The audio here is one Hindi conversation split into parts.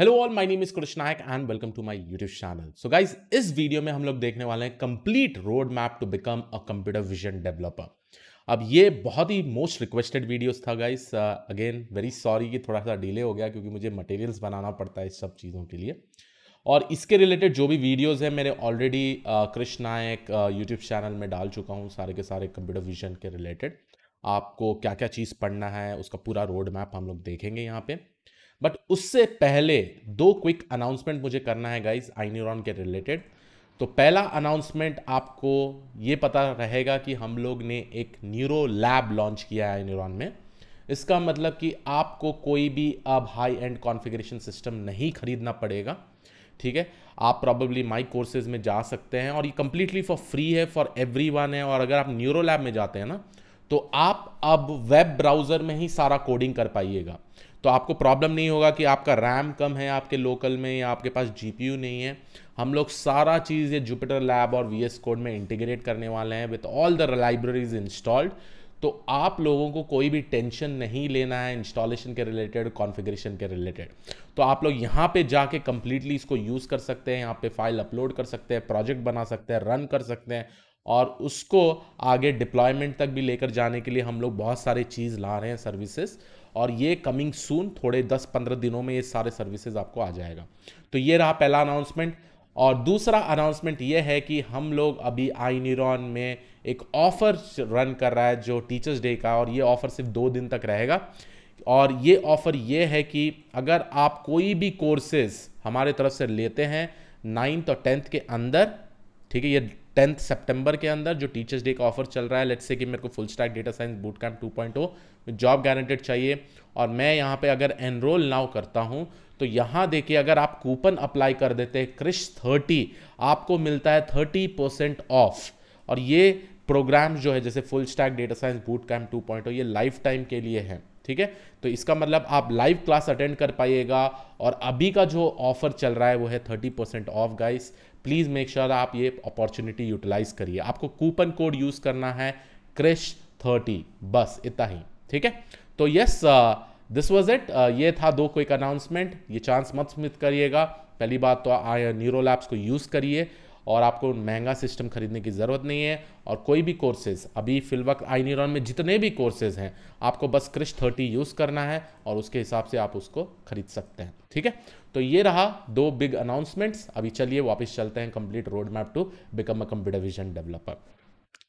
hello all my name is Krishnayak and welcome to my YouTube channel so guys इस वीडियो में हम लोग देखने वाले हैं complete road map to become a computer vision developer अब ये बहुत ही मोस्ट रिक्वेस्टेड वीडियोस था गाइस अगेन वेरी सॉरी कि थोड़ा सा डिले हो गया क्योंकि मुझे मटेरियल्स बनाना पड़ता है इस सब चीज़ों के लिए और इसके रिलेटेड जो भी वीडियोज़ हैं मेरे ऑलरेडी कृष्णायक यूट्यूब चैनल में डाल चुका हूँ सारे के सारे कंप्यूटर विजन के रिलेटेड आपको क्या क्या चीज़ पढ़ना है उसका पूरा रोड मैप हम लोग देखेंगे यहाँ पर बट उससे पहले दो क्विक अनाउंसमेंट मुझे करना है गाइज आई के रिलेटेड तो पहला अनाउंसमेंट आपको ये पता रहेगा कि हम लोग ने एक न्यूरो लैब लॉन्च किया है आई में इसका मतलब कि आपको कोई भी अब हाई एंड कॉन्फ़िगरेशन सिस्टम नहीं खरीदना पड़ेगा ठीक है आप प्रॉबेबली माई कोर्सेज में जा सकते हैं और ये कम्प्लीटली फॉर फ्री है फॉर एवरी वन है और अगर आप न्यूरो लैब में जाते हैं ना तो आप अब वेब ब्राउज़र में ही सारा कोडिंग कर पाइएगा तो आपको प्रॉब्लम नहीं होगा कि आपका रैम कम है आपके लोकल में या आपके पास जी नहीं है हम लोग सारा चीज़ ये जुपिटर लैब और वी कोड में इंटीग्रेट करने वाले हैं with all the libraries installed तो आप लोगों को कोई भी टेंशन नहीं लेना है इंस्टॉलेशन के रिलेटेड कॉन्फ़िगरेशन के रिलेटेड तो आप लोग यहाँ पे जाके कम्प्लीटली इसको यूज़ कर सकते हैं यहाँ पे फाइल अपलोड कर सकते हैं प्रोजेक्ट बना सकते हैं रन कर सकते हैं और उसको आगे डिप्लॉयमेंट तक भी लेकर जाने के लिए हम लोग बहुत सारी चीज़ ला रहे हैं सर्विसेज़ और ये कमिंग सून थोड़े 10-15 दिनों में ये सारे सर्विसेज आपको आ जाएगा तो ये रहा पहला अनाउंसमेंट और दूसरा अनाउंसमेंट ये है कि हम लोग अभी आई न्यूरोन में एक ऑफ़र रन कर रहा है जो टीचर्स डे का और ये ऑफ़र सिर्फ दो दिन तक रहेगा और ये ऑफ़र ये है कि अगर आप कोई भी कोर्सेज हमारे तरफ से लेते हैं नाइन्थ और टेंथ के अंदर ठीक है ये टेंथ सेप्टेम्बर के अंदर जो टीचर्स डे का ऑफर चल रहा है लेट्स से कि मेरे को full stack data science boot camp two point job guaranteed चाहिए और मैं यहाँ पे अगर एनरोल नाउ करता हूँ तो यहाँ देखिए अगर आप कूपन अप्लाई कर देते हैं क्रिश थर्टी आपको मिलता है थर्टी परसेंट ऑफ और ये प्रोग्राम जो है जैसे full stack data science boot camp two point ये लाइफ टाइम के लिए है ठीक है तो इसका मतलब आप लाइव क्लास अटेंड कर पाइएगा और अभी का जो ऑफर चल रहा है वो है thirty percent off guys please make sure आप ये अपॉर्चुनिटी यूटिलाइज करिए आपको कूपन कोड यूज़ करना है क्रिश थर्टी बस इतना ही ठीक है तो यस दिस वॉज इट ये था दो क्विक अनाउंसमेंट ये चांस मत स्मित करिएगा पहली बात तो न्यूरो uh, लैब्स को यूज़ करिए और आपको महंगा सिस्टम खरीदने की ज़रूरत नहीं है और कोई भी कोर्सेज अभी फिल वक्त आई में जितने भी कोर्सेज हैं आपको बस क्रिश थर्टी यूज़ करना है और उसके हिसाब से आप उसको खरीद सकते हैं ठीक है तो ये रहा दो बिग अनाउंसमेंट्स अभी चलिए वापस चलते हैं complete road map to become a computer vision developer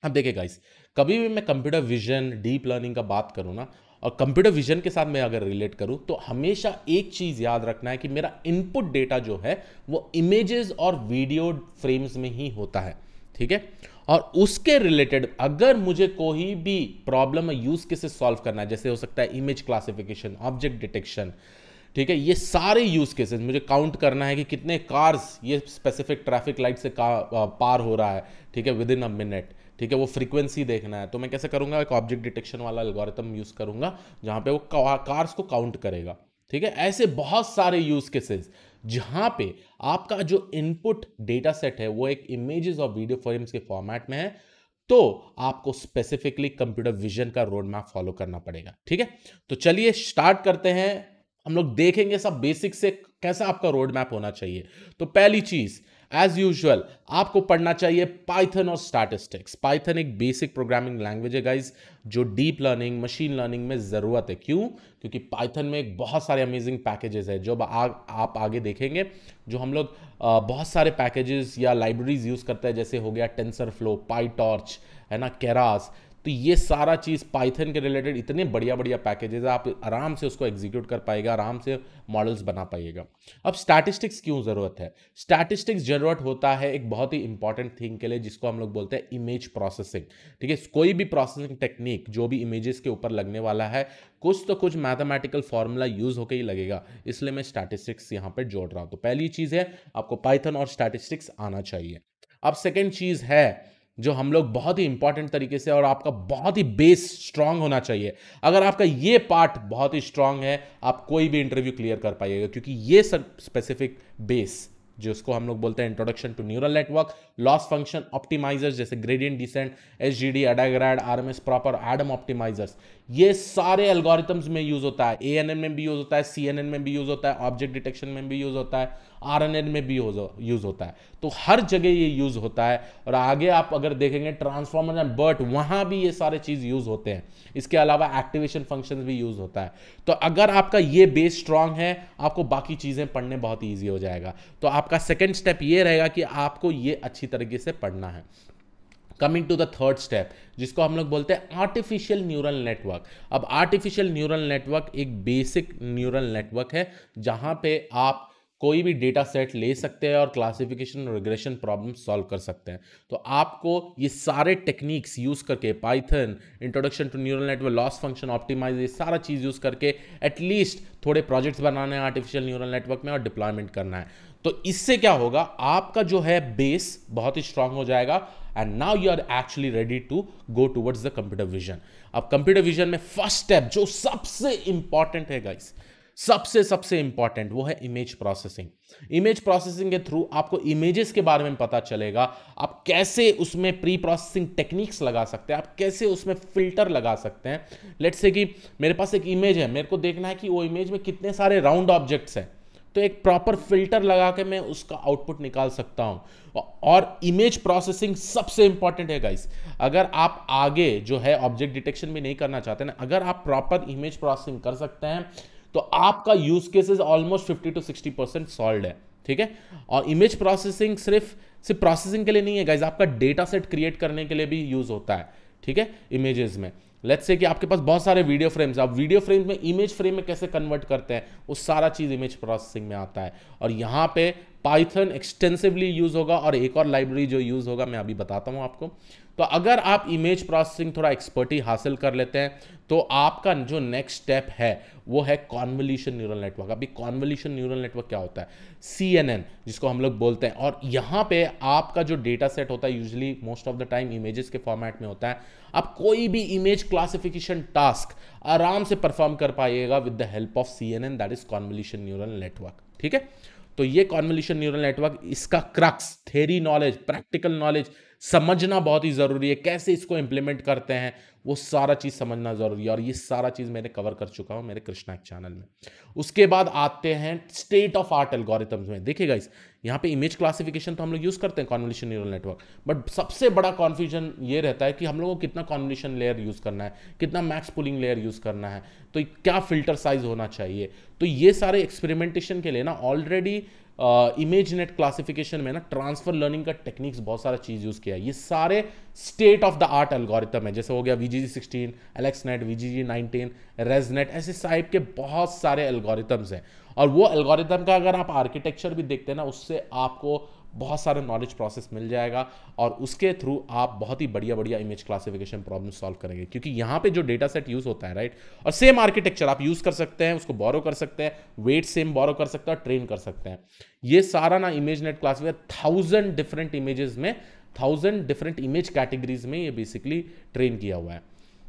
अब देखिए गाइस कभी भी मैं कंप्यूटर विजन डीप लर्निंग का बात करूँ ना और कंप्यूटर विजन के साथ मैं अगर रिलेट करूं तो हमेशा एक चीज़ याद रखना है कि मेरा इनपुट डेटा जो है वो इमेजेस और वीडियो फ्रेम्स में ही होता है ठीक है और उसके रिलेटेड अगर मुझे कोई भी प्रॉब्लम यूज केसे सॉल्व करना है जैसे हो सकता है इमेज क्लासिफिकेशन ऑब्जेक्ट डिटेक्शन ठीक है ये सारे यूज केसेस मुझे काउंट करना है कि कितने कार्स ये स्पेसिफिक ट्रैफिक लाइट से पार हो रहा है ठीक है विद इन अ मिनट ठीक है वो फ्रीक्वेंसी देखना है तो मैं कैसे करूंगा एक ऑब्जेक्ट डिटेक्शन वाला एल्गोरिथम यूज़ करूंगा जहां पे वो कार्स को काउंट करेगा ठीक है ऐसे बहुत सारे यूज़ केसेस जहां पे आपका जो इनपुट डेटा सेट है वो एक इमेजेस और वीडियो फ्रेम्स के फॉर्मेट में है तो आपको स्पेसिफिकली कंप्यूटर विजन का रोड मैप फॉलो करना पड़ेगा ठीक है तो चलिए स्टार्ट करते हैं हम लोग देखेंगे सब बेसिक से कैसा आपका रोड मैप होना चाहिए तो पहली चीज़ एज यूजुअल आपको पढ़ना चाहिए पाइथन और स्टैटिस्टिक्स पाइथन एक बेसिक प्रोग्रामिंग लैंग्वेज है गाइज जो डीप लर्निंग मशीन लर्निंग में ज़रूरत है क्यों क्योंकि पाइथन में एक बहुत सारे अमेजिंग पैकेजेस है जो आ, आप आगे देखेंगे जो हम लोग बहुत सारे पैकेजेस या लाइब्रेरीज यूज़ करते हैं जैसे हो गया टेंसर फ्लो पाई टॉर्च है ना कैरास तो ये सारा चीज़ पाइथन के रिलेटेड इतने बढ़िया बढ़िया पैकेजेस आप आराम से उसको एग्जीक्यूट कर पाएगा आराम से मॉडल्स बना पाएगा अब स्टैटिस्टिक्स क्यों ज़रूरत है स्टैटिस्टिक्स ज़रूरत होता है एक बहुत ही इंपॉर्टेंट थिंग के लिए जिसको हम लोग बोलते हैं इमेज प्रोसेसिंग ठीक है कोई भी प्रोसेसिंग टेक्निक जो भी इमेजेस के ऊपर लगने वाला है कुछ तो कुछ मैथमेटिकल फॉर्मूला यूज़ होकर ही लगेगा इसलिए मैं स्टैटिस्टिक्स यहाँ पर जोड़ रहा हूँ तो पहली चीज़ है आपको पाइथन और स्टैटिस्टिक्स आना चाहिए अब सेकेंड चीज़ है जो हम लोग बहुत ही इंपॉर्टेंट तरीके से और आपका बहुत ही बेस स्ट्रांग होना चाहिए अगर आपका ये पार्ट बहुत ही स्ट्रांग है आप कोई भी इंटरव्यू क्लियर कर पाइएगा क्योंकि ये सब स्पेसिफिक बेस जिसको हम लोग बोलते हैं introduction to neural network loss function optimizers जैसे gradient descent S G D Adagrad R M S prop Adam optimizers ये सारे एल्गोरिथम्स में यूज होता है ए एन एन में भी यूज होता है सी एन एन में भी यूज होता है ऑब्जेक्ट डिटेक्शन में भी यूज होता है आरएनए में भी यूज़ होता है तो हर जगह ये यूज़ होता है और आगे आप अगर देखेंगे ट्रांसफॉर्मर एंड बर्ट वहाँ भी ये सारे चीज़ यूज़ होते हैं इसके अलावा एक्टिवेशन फंक्शन भी यूज़ होता है तो अगर आपका ये बेस स्ट्रांग है आपको बाकी चीज़ें पढ़ने बहुत ईजी हो जाएगा तो आपका सेकेंड स्टेप ये रहेगा कि आपको ये अच्छी तरीके से पढ़ना है coming to the third step जिसको हम लोग बोलते हैं आर्टिफिशियल न्यूरल नेटवर्क अब आर्टिफिशियल न्यूरल नेटवर्क एक बेसिक न्यूरल नेटवर्क है जहाँ पे आप कोई भी डेटा सेट ले सकते हैं और क्लासिफिकेशन रिग्रेशन प्रॉब्लम सॉल्व कर सकते हैं तो आपको ये सारे टेक्निक्स यूज़ करके Python introduction to neural network loss function optimize ये सारा चीज़ यूज़ करके एटलीस्ट थोड़े प्रोजेक्ट्स बनाने हैं आर्टिफिशियल न्यूरल नेटवर्क में और डिप्लॉयमेंट करना है तो इससे क्या होगा आपका जो है बेस बहुत ही स्ट्रांग हो जाएगा and now you are actually ready to go towards the computer vision अब कंप्यूटर विजन में फर्स्ट स्टेप जो सबसे इंपॉर्टेंट है गाइस सबसे सबसे इंपॉर्टेंट वो है इमेज प्रोसेसिंग इमेज प्रोसेसिंग के थ्रू आपको इमेजेस के बारे में पता चलेगा आप कैसे उसमें प्री प्रोसेसिंग टेक्निक्स लगा सकते हैं आप कैसे उसमें फिल्टर लगा सकते हैं लेट्स से कि मेरे पास एक इमेज है मेरे को देखना है कि वो इमेज में कितने सारे राउंड ऑब्जेक्ट्स हैं तो एक प्रॉपर फिल्टर लगा के मैं उसका आउटपुट निकाल सकता हूँ और इमेज प्रोसेसिंग सबसे इंपॉर्टेंट है गाइस अगर आप आगे जो है ऑब्जेक्ट डिटेक्शन भी नहीं करना चाहते ना अगर आप प्रॉपर इमेज प्रोसेसिंग कर सकते हैं तो आपका use cases almost fifty to sixty percent solve है ठीक है और इमेज प्रोसेसिंग सिर्फ सिर्फ प्रोसेसिंग के लिए नहीं है गाइज आपका डेटा सेट क्रिएट करने के लिए भी यूज होता है ठीक है इमेजेस में लेट्स से कि आपके पास बहुत सारे वीडियो फ्रेम्स आप वीडियो फ्रेम में इमेज फ्रेम में कैसे कन्वर्ट करते हैं वो सारा चीज़ इमेज प्रोसेसिंग में आता है और यहाँ पे पाइथन एक्सटेंसिवली यूज़ होगा और एक और लाइब्रेरी जो यूज़ होगा मैं अभी बताता हूं आपको तो अगर आप इमेज प्रोसेसिंग थोड़ा एक्सपर्टी हासिल कर लेते हैं तो आपका जो नेक्स्ट स्टेप है वो है कॉन्वल्यूशन न्यूरल नेटवर्क अभी कॉन्वल्यूशन न्यूरल नेटवर्क क्या होता है सी जिसको हम लोग बोलते हैं और यहाँ पे आपका जो डेटा सेट होता है usually most of the time images के फॉर्मेट में होता है आप कोई भी इमेज क्लासिफिकेशन टास्क आराम से परफॉर्म कर पाइएगा with the help of C N N that is convolution neural network ठीक है तो ये कॉन्वल्यूशन न्यूरल नेटवर्क इसका crux theory knowledge practical knowledge समझना बहुत ही ज़रूरी है कैसे इसको इम्प्लीमेंट करते हैं वो सारा चीज़ समझना ज़रूरी है और ये सारा चीज़ मैंने कवर कर चुका हूँ मेरे कृष्णा चैनल में उसके बाद आते हैं स्टेट ऑफ आर्ट एल्गोरिथम्स में देखिएगा इस यहाँ पे इमेज क्लासिफिकेशन तो हम लोग यूज़ करते हैं कॉन्वल्यूशन न्यूरल नेटवर्क बट सबसे बड़ा कॉन्फ्यूजन ये रहता है कि हम लोगों को कितना कॉन्वल्यूशन लेयर यूज़ करना है कितना मैक्स पुलिंग लेयर यूज़ करना है तो क्या फिल्टर साइज होना चाहिए तो ये सारे एक्सपेरिमेंटेशन के लिए ना ऑलरेडी इमेज नेट क्लासिफिकेशन में ना ट्रांसफर लर्निंग का टेक्निक्स बहुत सारा चीज़ यूज़ किया है ये सारे state of the art algorithm है जैसे हो गया G sixteen AlexNet G nineteen ResNet ऐसे साइप के बहुत सारे एल्गोरिथम्स हैं और वो एल्गोरिथम का अगर आप आर्किटेक्चर भी देखते हैं ना उससे आपको बहुत सारा नॉलेज प्रोसेस मिल जाएगा और उसके थ्रू आप बहुत ही बढ़िया बढ़िया इमेज क्लासिफिकेशन प्रॉब्लम सॉल्व करेंगे क्योंकि यहाँ पे जो डेटा सेट यूज़ होता है राइट और सेम आर्किटेक्चर आप यूज़ कर सकते हैं उसको बोरो कर सकते हैं वेट सेम बोरो कर सकते हैं और ट्रेन कर सकते हैं ये सारा ना ImageNet classification thousand different images में थाउजेंड डिफरेंट इमेज कैटेगरीज में ये बेसिकली ट्रेन किया हुआ है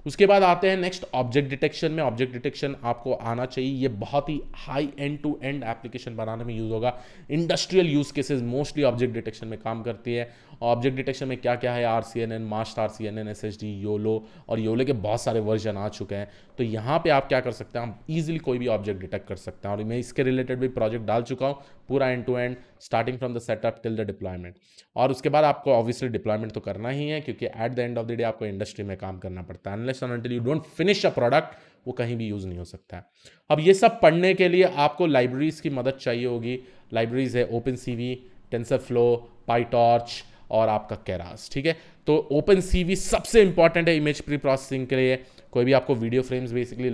उसके बाद आते हैं नेक्स्ट ऑब्जेक्ट डिटेक्शन में ऑब्जेक्ट डिटेक्शन आपको आना चाहिए ये बहुत ही high end to end application बनाने में यूज़ होगा industrial use cases mostly object detection में काम करती है ऑब्जेक्ट डिटेक्शन में क्या क्या है R C N N mask R C N N S H D YOLO और योलो के बहुत सारे वर्जन आ चुके हैं तो यहाँ पे आप क्या कर सकते हैं आप ईजिली कोई भी ऑब्जेक्ट डिटेक्ट कर सकते हैं और मैं इसके रिलेटेड भी प्रोजेक्ट डाल चुका हूँ पूरा end to end starting from the setup till the deployment और उसके बाद आपको ऑब्वियसली डिप्लॉयमेंट तो करना ही है क्योंकि at the end of the day आपको इंडस्ट्री में काम करना पड़ता है unless until you don't finish a product वो कहीं भी यूज़ नहीं हो सकता है अब ये सब पढ़ने के लिए आपको लाइब्रेरीज़ की मदद चाहिए होगी लाइब्रेरीज़ है open C V tensor flow PyTorch और आपका कैरास ठीक है तो ओपन सी सबसे इंपॉर्टेंट है इमेज प्री प्रोसेसिंग के लिए कोई भी आपको वीडियो फ्रेम्स बेसिकली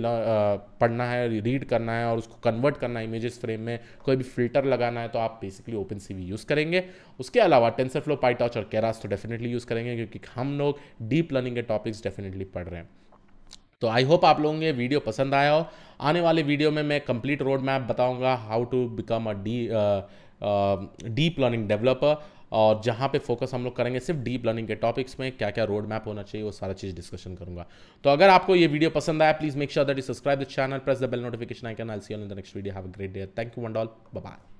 पढ़ना है रीड करना है और उसको कन्वर्ट करना है इमेजेस फ्रेम में कोई भी फिल्टर लगाना है तो आप बेसिकली ओपन सी यूज़ करेंगे उसके अलावा टेंसर फ्लो पाइटॉच और कैरास तो डेफिनेटली यूज़ करेंगे क्योंकि हम लोग डीप लर्निंग के टॉपिक्स डेफिनेटली पढ़ रहे हैं तो आई होप आप लोगों को ये वीडियो पसंद आया हो आने वाले वीडियो में मैं कंप्लीट रोड मैप बताऊंगा how to become a d deep learning developer और जहाँ पे फोकस हम लोग करेंगे सिर्फ डीप लर्निंग के टॉपिक्स में क्या क्या रोड मैप होना चाहिए वो सारा चीज़ डिस्कशन करूँगा तो अगर आपको ये वीडियो पसंद आया please make sure that you subscribe the channel press the bell notification icon I see on the next video have a great day thank you one doll bye